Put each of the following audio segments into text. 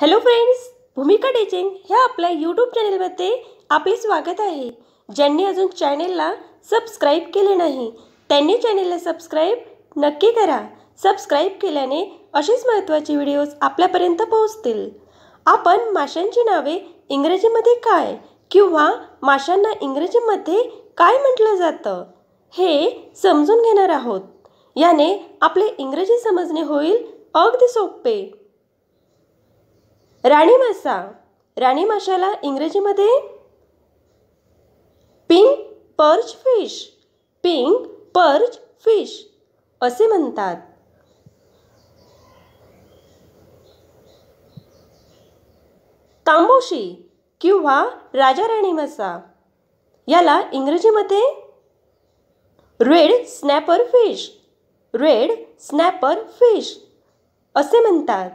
hello friends भूमिका teaching ह्या आपल्या यूट्यूब चॅनलमध्ये आपले स्वागत आहे ज्यांनी अजून चॅनेलला सबस्क्राईब केले नाही त्यांनी चॅनेलला सबस्क्राईब नक्की करा सबस्क्राईब केल्याने अशीच महत्त्वाचे व्हिडिओज आपल्यापर्यंत पोहोचतील आपण माशांची नावे इंग्रजीमध्ये काय किंवा माशांना इंग्रजीमध्ये काय म्हटलं जातं हे समजून घेणार आहोत याने आपले इंग्रजी समजणे होईल अगदी सोपे राणी मासा राणी माशाला इंग्रजीमध्ये pink perch fish pink perch fish असे म्हणतात तांबोशी किंवा राजा राणी मासा याला इंग्रजीमध्ये red snapper fish red snapper fish असे म्हणतात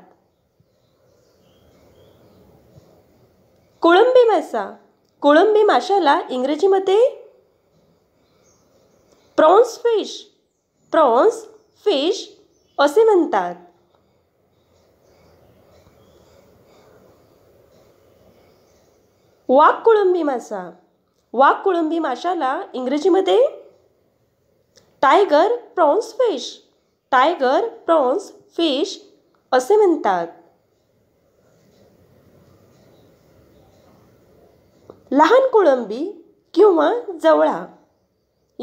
कोळंबी मासा कोळंबी माशाला इंग्रजीमध्ये प्रॉन्स फिश प्रॉन्स फिश असे म्हणतात वाघ कोळंबी मासा वाघ कोळंबी माशाला इंग्रजीमध्ये tiger prawns fish tiger prawns fish असे म्हणतात लहान कोळंबी किंवा जवळा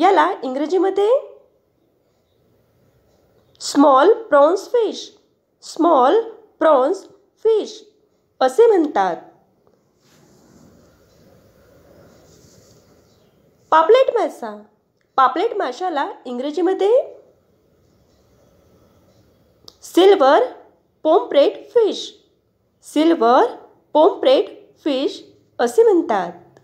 याला इंग्रजीमध्ये small prawns fish small prawns fish असे म्हणतात पापलेट मासा पापलेट माशाला इंग्रजीमध्ये silver pomfret fish silver pomfret fish असे म्हणतात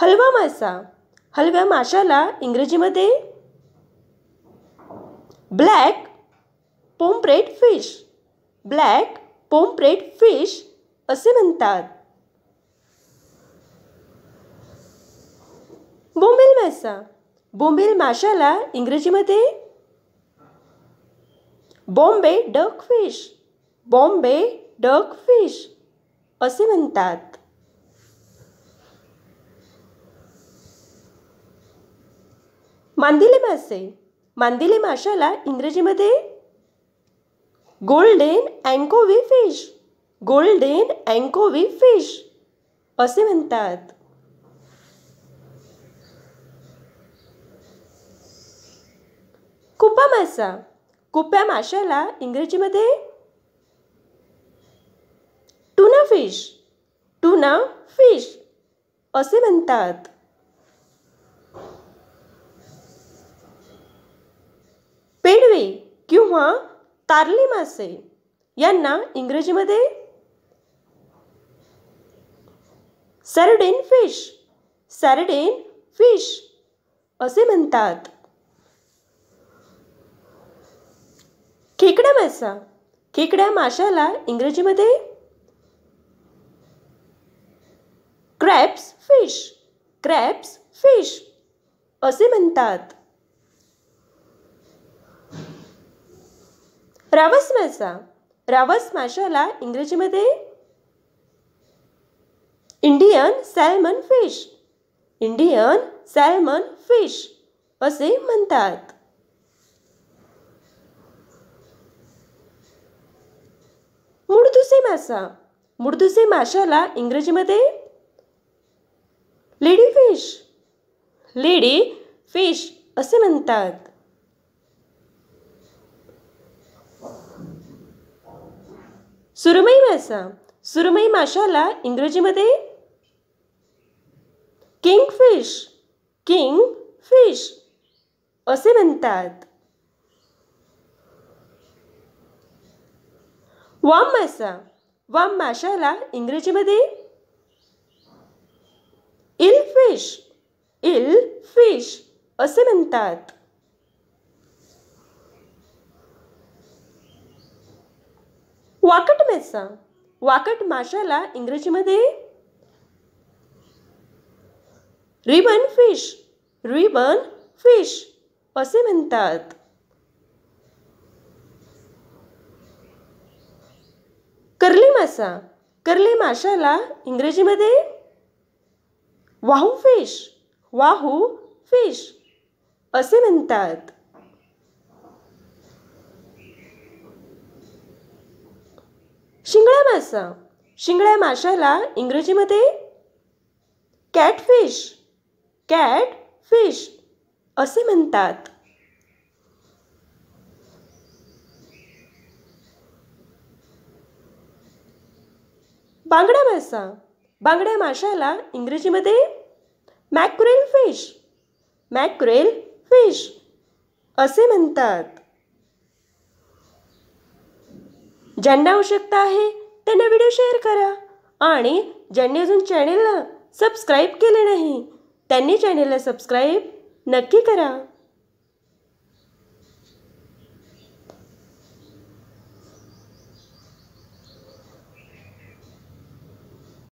हलवा मासा हलव्या माशाला इंग्रजीमध्ये black pomfret fish black pomfret fish असे म्हणतात बोंबेल मासा बोंबेल माशाला इंग्रजीमध्ये Bombay duck fish Bombay duck fish असे म्हणतात मांदिले मासे मांदिले माशाला इंग्रजीमध्ये गोल्डेन अँकोवी फिश गोल्डेन अँकोवी फिश असे म्हणतात कुप्पा मासा कुप्या माशाला इंग्रजीमध्ये फिश ना फिश असे म्हणतात पेडवे किंवा तारली मासे यांना इंग्रजीमध्ये सॅरडेन फिश सॅरडेन फिश असे म्हणतात खेकड्या मासा खेकड्या माशाला इंग्रजीमध्ये क्रॅप्स फिश क्रॅप्स फिश असे म्हणतात रावस मासा रावस माशाला इंग्रजीमध्ये Indian salmon fish Indian salmon fish असे म्हणतात मुडदुसे मासा मुडदुसे माशाला इंग्रजीमध्ये लेडी फिश असे म्हणतात सुरमई मासा सुरमई माशाला इंग्रजीमध्ये किंग फिश किंग फिश असे म्हणतात वाम मासा वाम माशाला इंग्रजीमध्ये इल फिश इल फिश असे म्हणतात वाकट मेसा वाकट माशाला इंग्रजीमध्ये रिबन फिश रिबन फिश असे म्हणतात कर्ली मासा कर्ली माशाला इंग्रजीमध्ये वाहू फिश वाहू फिश असे म्हणतात शिंगळ्या मासा शिंगळ्या माशाला इंग्रजीमध्ये कॅट फिश कॅट फिश असे म्हणतात बांगड्या मासा बांगड्या माशाला इंग्रजीमध्ये मॅक्रेल फिश असे म्हणतात ज्यांना आवश्यकता आहे त्यांना व्हिडिओ शेअर करा आणि ज्यांनी अजून चॅनेलला सबस्क्राईब केले नाही त्यांनी चॅनेलला सबस्क्राईब नक्की करा